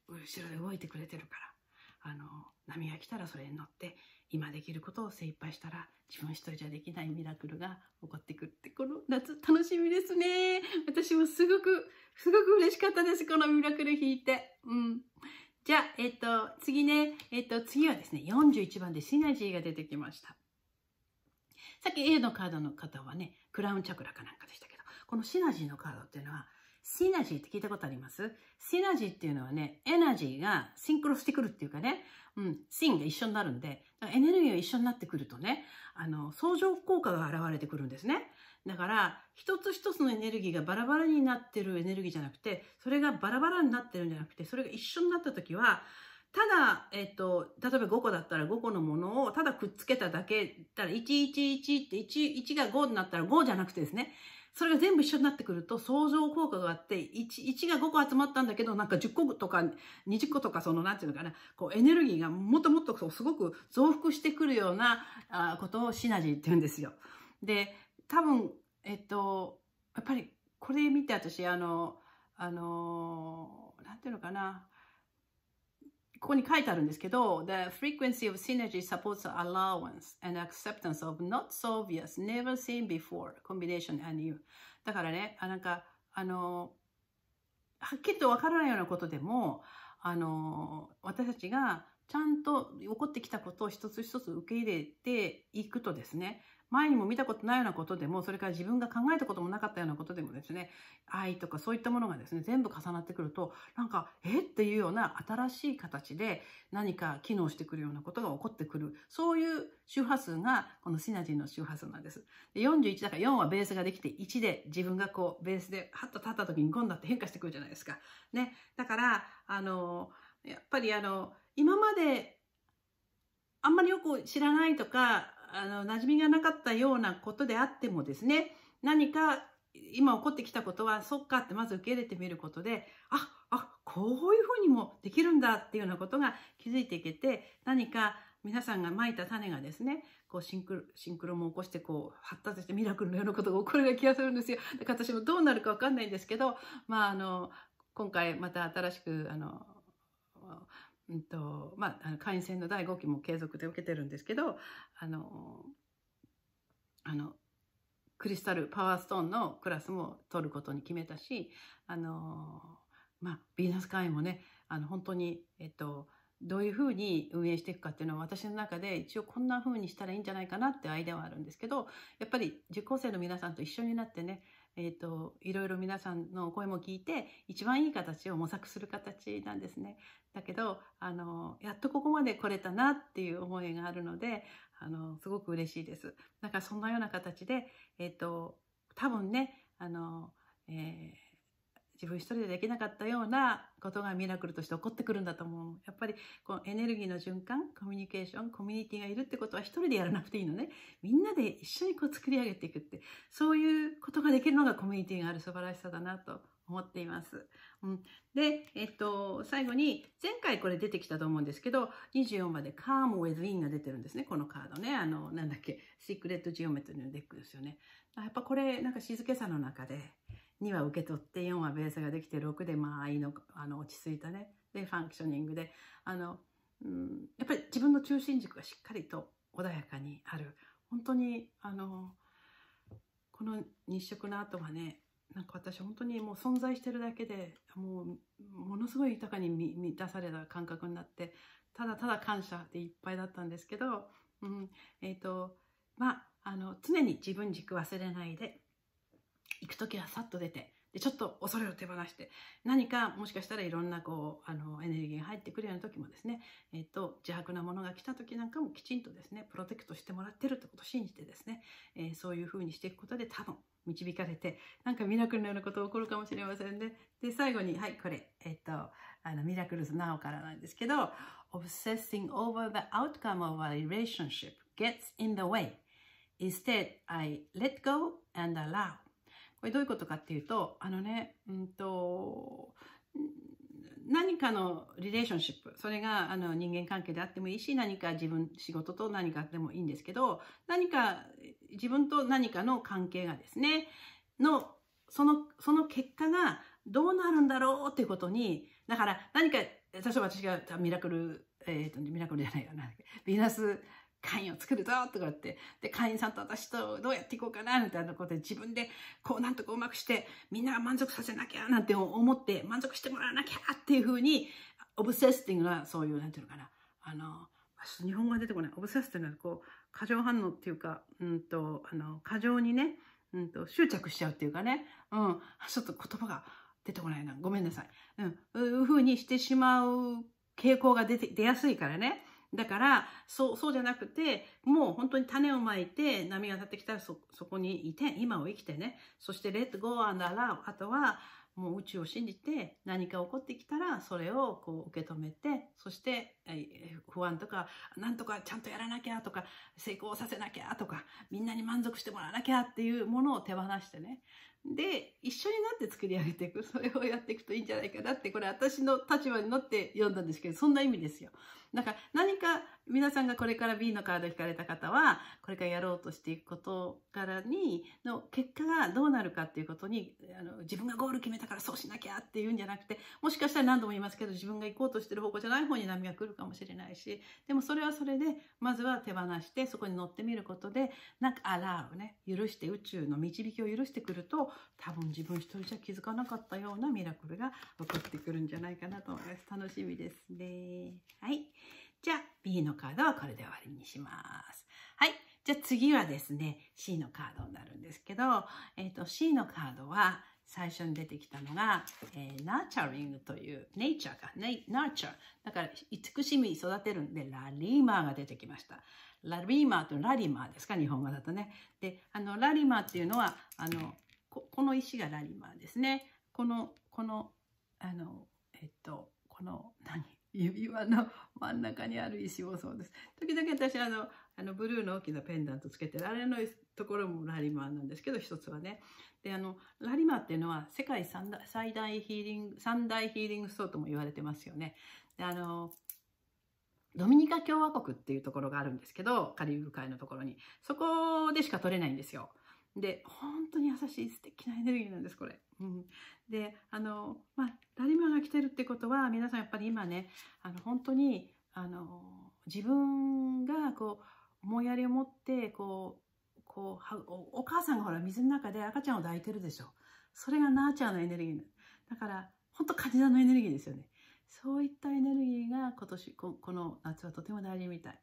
後ろで動いてくれてるからあの波が来たらそれに乗って今できることを精一杯したら自分一人じゃできないミラクルが起こってくるってこの夏楽しみですね私もすごくすごく嬉しかったですこのミラクル弾いてうんじゃあえっと次ねえっと次はですね41番でシナジーが出てきましたさっき A のカードの方はねクラウンチャクラかなんかでしたけどこのシナジーのカードっていうのはシナジーって聞いたことありますシナジーっていうのはね、エナジーがシンクロしてくるっていうかね、うん、シンが一緒になるんで、エネルギーが一緒になってくるとね、あの、相乗効果が現れてくるんですね。だから、一つ一つのエネルギーがバラバラになってるエネルギーじゃなくて、それがバラバラになってるんじゃなくて、それが一緒になった時は、ただ、えっと、例えば5個だったら5個のものをただくっつけただけ、たら111って1、1が5になったら5じゃなくてですね、それが全部一緒になってくると相乗効果があって、1、1が5個集まったんだけど、なんか10個とか20個とかその、なんていうのかな、こうエネルギーがもっともっとそうすごく増幅してくるようなあことをシナジーって言うんですよ。で、多分、えっと、やっぱりこれ見て私、あの、あの、なんていうのかな、ここに書いてあるんですけど、The frequency of synergy supports allowance and acceptance of not so obvious, never seen before, combination and you. だからね、あなんか、あの、はっきりとわからないようなことでも、あの、私たちがちゃんと起こってきたことを一つ一つ受け入れていくとですね、前にも見たことないようなことでも、それから自分が考えたこともなかったようなことでもですね、愛とかそういったものがですね、全部重なってくると、なんか、えっていうような新しい形で何か機能してくるようなことが起こってくる。そういう周波数が、このシナジーの周波数なんです。で41だから4はベースができて、1で自分がこう、ベースでハッと立った時にンだって変化してくるじゃないですか。ね。だから、あの、やっぱりあの、今まであんまりよく知らないとかあの、馴染みがなかったようなことであってもですね、何か今起こってきたことは、そっかってまず受け入れてみることで、あ、あ、こういうふうにもできるんだっていうようなことが気づいていけて、何か皆さんが蒔いた種がですね、こうシンクロ、シンクロも起こしてこう発達してミラクルのようなことが 起こるような気がするんですよ。だから私もどうなるかわかんないんですけど、まああの、今回また新しくあの、うんとまあ、あの会員制の第5期も継続で受けてるんですけどあのあのクリスタルパワーストーンのクラスも取ることに決めたしあの、まあ、ヴィーナス会員もねあの本当に、えっと、どういうふうに運営していくかっていうのは私の中で一応こんなふうにしたらいいんじゃないかなってアイデアはあるんですけどやっぱり受講生の皆さんと一緒になってねえっ、ー、と、いろいろ皆さんの声も聞いて、一番いい形を模索する形なんですね。だけど、あの、やっとここまで来れたなっていう思いがあるので、あの、すごく嬉しいです。だからそんなような形で、えっ、ー、と、多分ね、あの、えー自分一人でできなかったようなことがミラクルとして起こってくるんだと思う。やっぱりこのエネルギーの循環、コミュニケーション、コミュニティがいるってことは一人でやらなくていいのね。みんなで一緒にこう作り上げていくって、そういうことができるのがコミュニティがある素晴らしさだなと思っています。うん、で、えっと、最後に、前回これ出てきたと思うんですけど、24までカー w ウェ h i ンが出てるんですね、このカードね。あの、なんだっけ、シークレットジオメト r y のデックですよね。やっぱこれ、なんか静けさの中で、2は受け取って4はベースができて6でまあいいのあの落ち着いたねでファンクショニングであの、うん、やっぱり自分の中心軸がしっかりと穏やかにある本当にあのこの日食の後はねなんか私本当にもう存在してるだけでもうものすごい豊かに満たされた感覚になってただただ感謝でいっぱいだったんですけど、うん、えっ、ー、とまああの常に自分軸忘れないで行く時はさっと出てでちょっと恐れを手放して何かもしかしたらいろんなこうあのエネルギーが入ってくるような時もですね、えっと、自白なものが来た時なんかもきちんとですねプロテクトしてもらってるってことを信じてですね、えー、そういうふうにしていくことで多分導かれてなんかミラクルのようなことが起こるかもしれませんね。で最後にはいこれえっ、とあのミラクルズなおからなんですけど「Obsessing over the outcome of a relationship gets in the way instead I let go and allow」これどういうことかっていうと、あのね、うんと、何かのリレーションシップ、それがあの人間関係であってもいいし、何か自分、仕事と何かでもいいんですけど、何か、自分と何かの関係がですね、の、その、その結果がどうなるんだろうっていうことに、だから何か、例えば私がミラクル、えっ、ー、と、ミラクルじゃないよな、ヴィーナス会員を作るぞとか言って、で、会員さんと私とどうやっていこうかなみたいなことで自分でこうなんとかうまくして、みんなが満足させなきゃなんて思って満足してもらわなきゃっていうふうに、オブセスティングはそういう、なんていうのかな、あの、日本語が出てこない。オブセスティングなこう、過剰反応っていうか、うんと、あの、過剰にね、うんと、執着しちゃうっていうかね、うん、ちょっと言葉が出てこないな。ごめんなさい。うん、いうふうにしてしまう傾向が出て、出やすいからね。だから、そう、そうじゃなくて、もう本当に種をまいて、波が立ってきたらそ、そこにいて、今を生きてね。そして、レッドゴーアンダーラあとは、もう宇宙を信じて、何か起こってきたら、それをこう受け止めて、そして、不安とか、なんとかちゃんとやらなきゃとか、成功させなきゃとか、みんなに満足してもらわなきゃっていうものを手放してね。で、一緒になって作り上げていく。それをやっていくといいんじゃないかなって、これ私の立場に乗って読んだんですけど、そんな意味ですよ。だから何か皆さんがこれから B のカード引かれた方は、これからやろうとしていくことからに、の結果がどうなるかっていうことに、あの自分がゴール決めたからそうしなきゃっていうんじゃなくて、もしかしたら何度も言いますけど、自分が行こうとしてる方向じゃない方に波が来るかもしれないし、でもそれはそれで、まずは手放して、そこに乗ってみることで、なんかアラーをね、許して宇宙の導きを許してくると、多分自分一人じゃ気づかなかったようなミラクルが起こってくるんじゃないかなと思います。楽しみですね。はい。じゃあ B のカードはこれで終わりにします。はい。じゃあ次はですね、C のカードになるんですけど、えっ、ー、と C のカードは最初に出てきたのが、えー、ナーチャリングという、ネイチャーか、ネイナーチャー。だから、慈しみ育てるんで、ラリーマーが出てきました。ラリーマーとラリーマーですか、日本語だとね。で、あの、ラリーマーっていうのは、あの、ここの石がラリーマーですね。この、この、あの、えっと、この、何指輪の真ん中にある石もそうです。時々私あの、あのブルーの大きなペンダントつけてる、あれのところもラリマーなんですけど、一つはね。で、あの、ラリマーっていうのは世界三大最大ヒーリング、三大ヒーリングスト層とも言われてますよね。で、あの、ドミニカ共和国っていうところがあるんですけど、カリブ海のところに。そこでしか取れないんですよ。で、本当に優しい素敵なエネルギーなんです、これ。うん、で、あの、まあ、ダリマが来てるってことは、皆さんやっぱり今ね、あの、本当に、あの、自分がこう、思いやりを持って、こう、こうお、お母さんがほら、水の中で赤ちゃんを抱いてるでしょ。それがナーチャーのエネルギーだから、本当、カニのエネルギーですよね。そういったエネルギーが今年、ここの夏はとても大事みたい。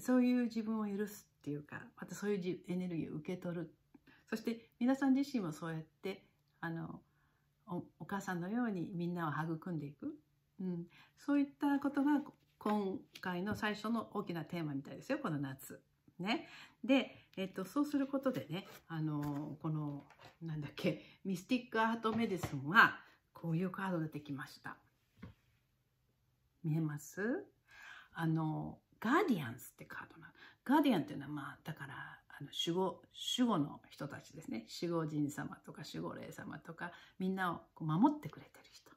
そういう自分を許すっていうか、またそういうエネルギーを受け取るそして皆さん自身もそうやってあのお母さんのようにみんなを育んでいく、うん、そういったことが今回の最初の大きなテーマみたいですよこの夏。ね、で、えっと、そうすることでねあのこのなんだっけミスティックアートメディスンはこういうカードがてきました。見えますあのガーディアンスってカードなガーディアンっていうのはまあだからあの守護、守護の人たちですね。守護神様とか守護霊様とか、みんなをこう守ってくれてる人。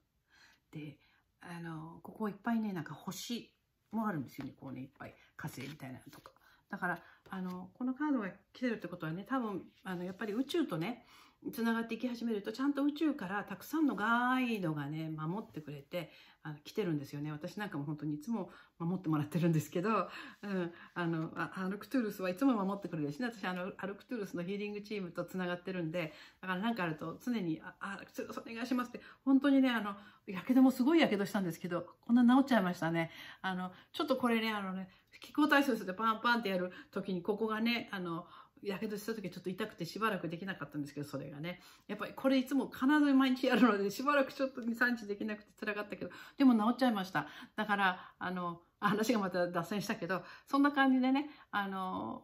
で、あの、ここいっぱいね、なんか星もあるんですよね。こうね、いっぱい火星みたいなのとか。だから、あの、このカードが来てるってことはね、多分、あの、やっぱり宇宙とね、つながっていき始めるとちゃんと宇宙からたくさんのガイドがね守ってくれてあの来てるんですよね私なんかも本当にいつも守ってもらってるんですけど、うん、あのアルクトゥルスはいつも守ってくれるし、ね、私あのアルクトゥルスのヒーリングチームとつながってるんでだから何かあると常に「アルクトゥルスお願いします」って本当にねあのやけどもすごいやけどしたんですけどこんな治っちゃいましたねあのちょっとこれねあのね気候体操でパンパンってやる時にここがねあのやけどした時ちょっと痛くてしばらくできなかったんですけど、それがね。やっぱりこれいつも必ず毎日やるので、しばらくちょっと2、3日できなくて辛かったけど、でも治っちゃいました。だから、あの、話がまた脱線したけど、そんな感じでね、あの、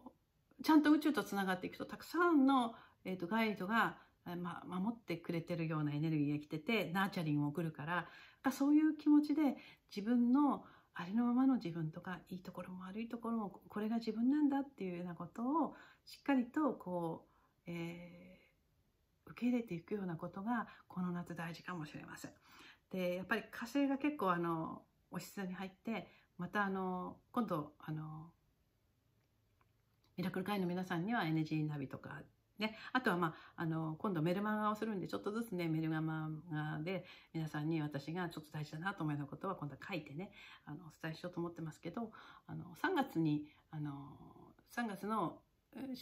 ちゃんと宇宙とつながっていくと、たくさんの、えーと、ガイドが、ま、守ってくれてるようなエネルギーが来てて、ナーチャリングを送るから、かそういう気持ちで自分のありのままの自分とか、いいところも悪いところも、これが自分なんだっていうようなことをしっかりとこう、えー、受け入れていくようなことがこの夏大事かもしれません。でやっぱり火星が結構あのおし座に入ってまたあの今度あのミラクル会の皆さんにはエ n ーナビとかね、あとは、まあ、あの今度メルマガをするんでちょっとずつねメルマガで皆さんに私がちょっと大事だなと思うようなことは今度は書いてねあのお伝えしようと思ってますけどあの3月にあの3月の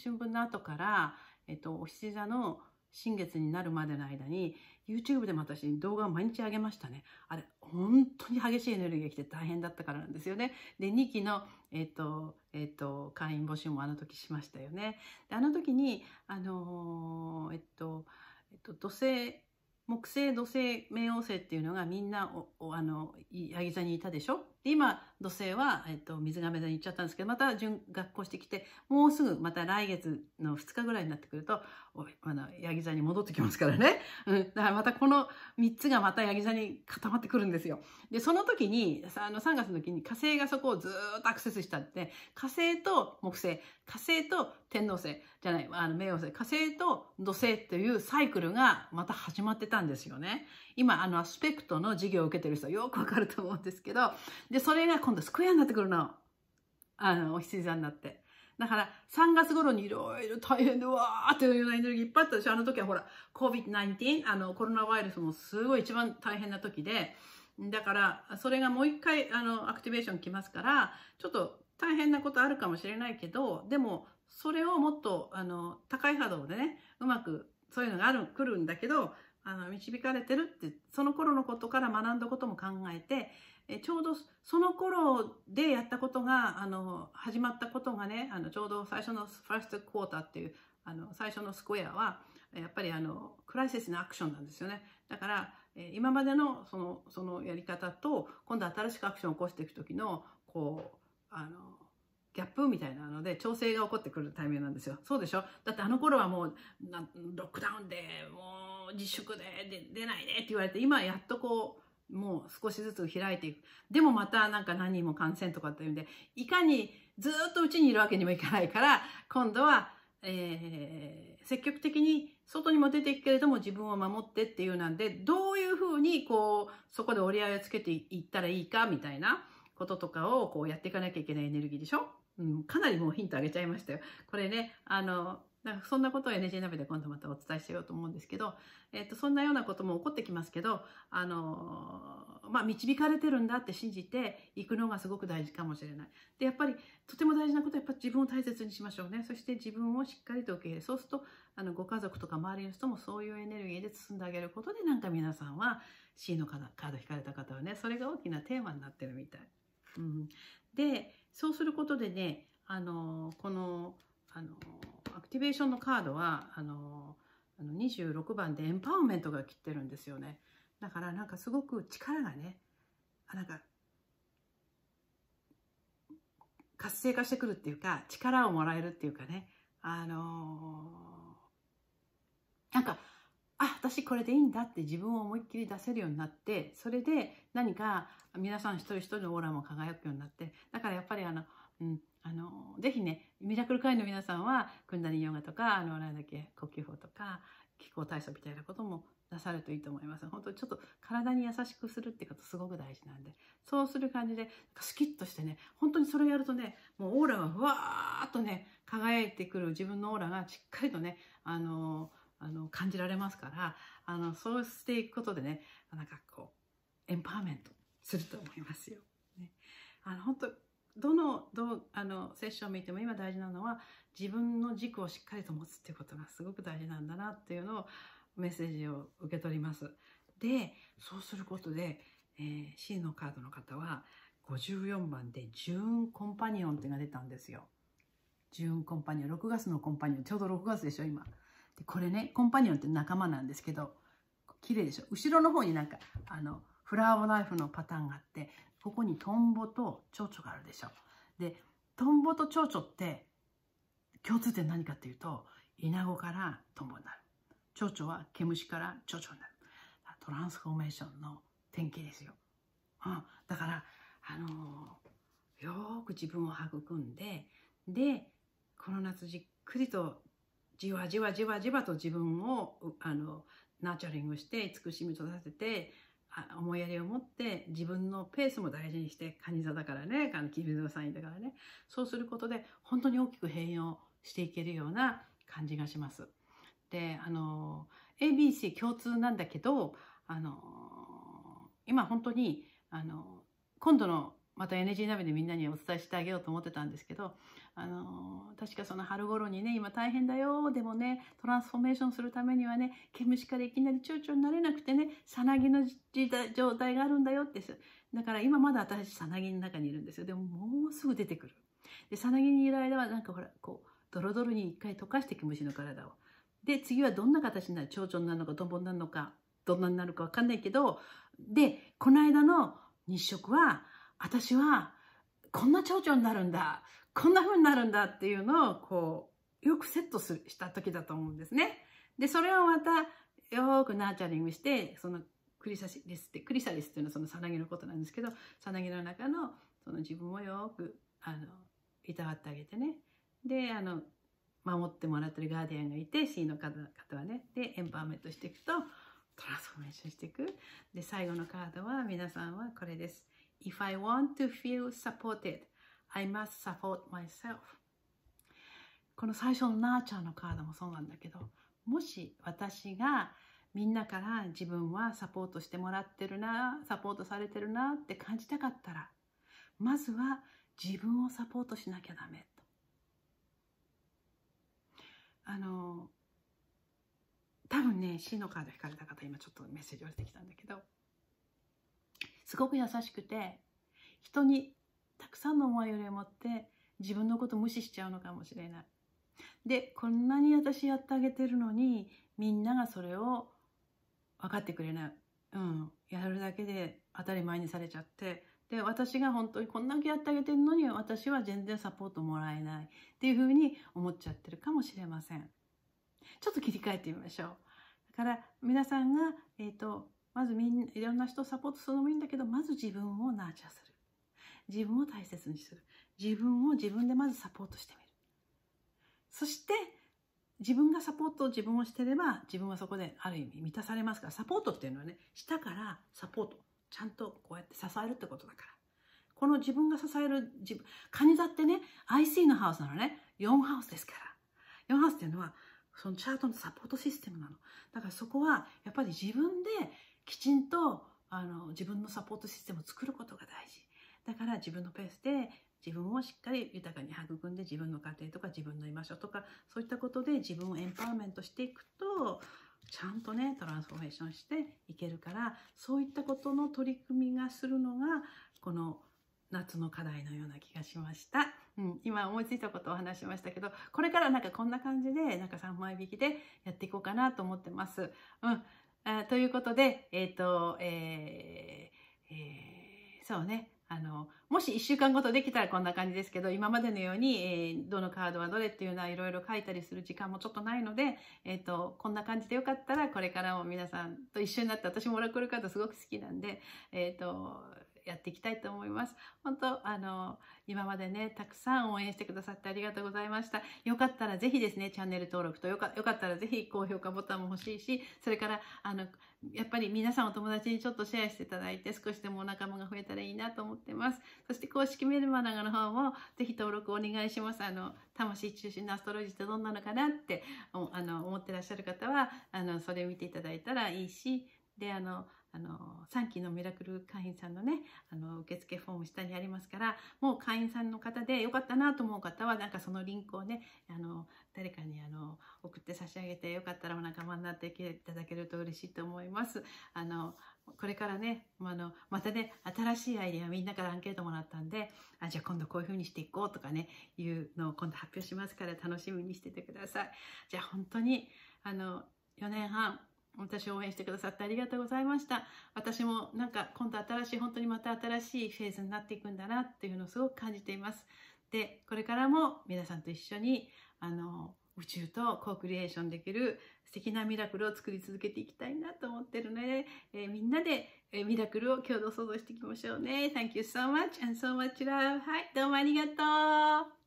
春分の後から、えっと、お羊座の新月になるまでの間に YouTube でも私動画を毎日上げましたね。あれ、本当に激しいエネルギーが来て大変だったからなんですよね。で、2期の、えっ、と、えっ、と、会員募集もあの時しましたよね。で、あの時に、あのー、えっと、えっと、土星、木星、土星、冥王星っていうのがみんなお、おあの、ヤギ座にいたでしょで、今、土星は、えっと、水亀座に行っちゃったんですけど、また順、学校してきて、もうすぐまた来月の2日ぐらいになってくると、あの、ヤギ座に戻ってきますからね。う ん。だからまたこの3つがまたヤギ座に固まってくるんですよ。で、その時に、あの、3月の時に火星がそこをずっとアクセスしたって、火星と木星、火星と天皇星じゃない、あの、冥王星、火星と土星っていうサイクルがまた始まってたんですよね。今、あの、アスペクトの授業を受けてる人はよくわかると思うんですけど、で、それが今度スクエアになってくるの。あの、お羊座になって。だから、3月頃にいろいろ大変で、わーっていうようなエネルギーいっぱいあったでしょ。あの時はほら、COVID-19、あの、コロナウイルスもすごい一番大変な時で、だから、それがもう一回、あの、アクティベーション来ますから、ちょっと大変なことあるかもしれないけど、でも、それをもっと、あの、高い波動でね、うまく、そういうのがある、来るんだけど、あの、導かれてるって、その頃のことから学んだことも考えて、えちょうどその頃でやったことがあの始まったことがねあのちょうど最初のファーストクォーターっていうあの最初のスクエアはやっぱりあのクライシスのアクションなんですよねだから、え今までのそのそのやり方と今度新しくアクションを起こしていく時のこうあのギャップみたいなので調整が起こってくるタイミングなんですよ。そうでしょだってあの頃はもうロックダウンでもう自粛で出ないでって言われて今やっとこうもう少しずつ開いていく。でもまたなんか何人も感染とかっていうんで、いかにずっとうちにいるわけにもいかないから、今度は、えー、積極的に外にも出ていくけれども自分を守ってっていうなんで、どういうふうにこう、そこで折り合いをつけていったらいいかみたいなこととかをこうやっていかなきゃいけないエネルギーでしょうん、かなりもうヒントあげちゃいましたよ。これね、あの、だからそんなことを NG 鍋で今度またお伝えしようと思うんですけど、えっ、ー、と、そんなようなことも起こってきますけど、あのー、まあ、導かれてるんだって信じていくのがすごく大事かもしれない。で、やっぱり、とても大事なことは、やっぱ自分を大切にしましょうね。そして自分をしっかりと受け入れ、そうすると、あの、ご家族とか周りの人もそういうエネルギーで包んであげることで、なんか皆さんは C のカード引かれた方はね、それが大きなテーマになってるみたい。うん。で、そうすることでね、あのー、この、あのーアクティベーションのカードはあのあの26番でエンパワーメントが切ってるんですよねだからなんかすごく力がねあなんか活性化してくるっていうか力をもらえるっていうかねあのー、なんかあ私これでいいんだって自分を思いっきり出せるようになってそれで何か皆さん一人一人のオーラも輝くようになってだからやっぱりあの、うん、あの、ぜひね、ミラクル会の皆さんは、クンダニヨガとか、あの、なんだっけ、呼吸法とか、気候体操みたいなこともなさるといいと思います。本当にちょっと体に優しくするってことすごく大事なんで、そうする感じで、スキッとしてね、本当にそれをやるとね、もうオーラがふわーっとね、輝いてくる自分のオーラがしっかりとね、あの、あの感じられますから、あの、そうしていくことでね、なんかこう、エンパワーメントすると思いますよ。ね、あの本当どのどあのセッションを見ても今大事なのは自分の軸をしっかりと持つっていうことがすごく大事なんだなっていうのをメッセージを受け取ります。でそうすることで、えー、C のカードの方は54番でジューンコンパニオンっていうのが出たんですよ。ジューンコンパニオン6月のコンパニオンちょうど6月でしょ今。でこれねコンパニオンって仲間なんですけど綺麗でしょ後ろの方になんかあのフラワーナイフのパターンがあってここにトンボと蝶々があるでしょ。で、トンボと蝶々って共通点何かっていうと、イナゴからトンボになる。蝶々は毛虫から蝶々になる。トランスフォーメーションの典型ですよ。うん、だから、あのー、よく自分を育んで、で、この夏じっくりとじわじわじわじわと自分を、あの、ナチュラリングして、慈しみとさせて、思いやりを持って自分のペースも大事にして蟹座だからね金座サインだからねそうすることで本当に大きく変容していけるような感じがします。であの ABC 共通なんだけどあの今本当にあの今度のまた NG 鍋でみんなにお伝えしてあげようと思ってたんですけどあの確かその春頃にね今大変だよでもねトランスフォーメーションするためにはね毛虫からいきなり蝶々になれなくてねさなぎの状態があるんだよってだから今まだ私さなぎの中にいるんですよでももうすぐ出てくるでさなぎにいる間はなんかほらこうドロドロに一回溶かして毛虫の体をで次はどんな形になる蝶々になるのかトンボになるのかどんなになるか分かんないけどでこの間の日食は私はこんな蝶々になるんだ、こんな風になるんだっていうのを、こう、よくセットするした時だと思うんですね。で、それをまた、よくナーチャリングして、そのクリサリスって、クリサリスっていうのはそのさなぎのことなんですけど、さなぎの中の、その自分をよく、あの、いたわってあげてね。で、あの、守ってもらってるガーディアンがいて、C の方方はね、で、エンパワーメントしていくと、トランスフォーメーションしていく。で、最後のカードは、皆さんはこれです。If I want to feel supported, I must support myself. この最初のナーチャーのカードもそうなんだけど、もし私がみんなから自分はサポートしてもらってるな、サポートされてるなって感じたかったら、まずは自分をサポートしなきゃダメと。あの、多分ね、死のカード引かれた方、今ちょっとメッセージ言わてきたんだけど、すごく優しくて人にたくさんの思いを持って自分のこと無視しちゃうのかもしれない。でこんなに私やってあげてるのにみんながそれを分かってくれない、うん、やるだけで当たり前にされちゃってで私が本当にこんだけやってあげてるのに私は全然サポートもらえないっていうふうに思っちゃってるかもしれませんちょっと切り替えてみましょうだから皆さんが、えーと、とまずみんいろんな人をサポートするのもいいんだけどまず自分をナーチャーする自分を大切にする自分を自分でまずサポートしてみるそして自分がサポートを自分をしてれば自分はそこである意味満たされますからサポートっていうのはね下からサポートちゃんとこうやって支えるってことだからこの自分が支える自分カニ座ってね IC のハウスなのね4ハウスですから4ハウスっていうのはそのチャートのサポートシステムなのだからそこはやっぱり自分できちんとあの自分のサポートシステムを作ることが大事だから自分のペースで自分をしっかり豊かに育んで自分の家庭とか自分の居場所とかそういったことで自分をエンパワーメントしていくとちゃんとねトランスフォーメーションしていけるからそういったことの取り組みがするのがこの夏の課題のような気がしました。うん、今思いついたことを話しましたけどこれからなんかこんな感じでなんか3枚引きでやっていこうかなと思ってます。うんあということで、えっ、ー、と、えー、えー、そうね。あの、もし1週間ごとできたらこんな感じですけど、今までのように、えー、どのカードはどれっていうのはいろいろ書いたりする時間もちょっとないので、えっ、ー、と、こんな感じでよかったら、これからも皆さんと一緒になって、私もオラクルカードすごく好きなんで、えっ、ー、と、やっていきたいと思います。本当、あの、今までね、たくさん応援してくださってありがとうございました。よかったらぜひですね、チャンネル登録とよかったらぜひ高評価ボタンも欲しいし、それから、あの、やっぱり皆さんお友達にちょっとシェアしていただいて、少しでもお仲間が増えたらいいなと思ってます。そして公式メルマガの方もぜひ登録お願いします。あの、魂中心のアストロジーってどんなのかなってあの思ってらっしゃる方は、あの、それを見ていただいたらいいし、で、あの、あの3期のミラクル会員さんのねあの受付フォーム下にありますからもう会員さんの方でよかったなと思う方はなんかそのリンクをねあの誰かにあの送って差し上げてよかったらお仲間になっていただけると嬉しいと思います。あのこれからね、まあの、またね、新しいアイデアみんなからアンケートもらったんで、あ、じゃあ今度こういう風にしていこうとかね、いうのを今度発表しますから楽しみにしててください。じゃあ本当に、あの、4年半私を応援してくださってありがとうございました。私もなんか今度新しい、本当にまた新しいフェーズになっていくんだなっていうのをすごく感じています。で、これからも皆さんと一緒に、あの、宇宙とコークリエーションできる素敵なミラクルを作り続けていきたいなと思ってるので、えー、みんなで、えー、ミラクルを共同創造していきましょうね。Thank you so much and so much love. はい、どうもありがとう。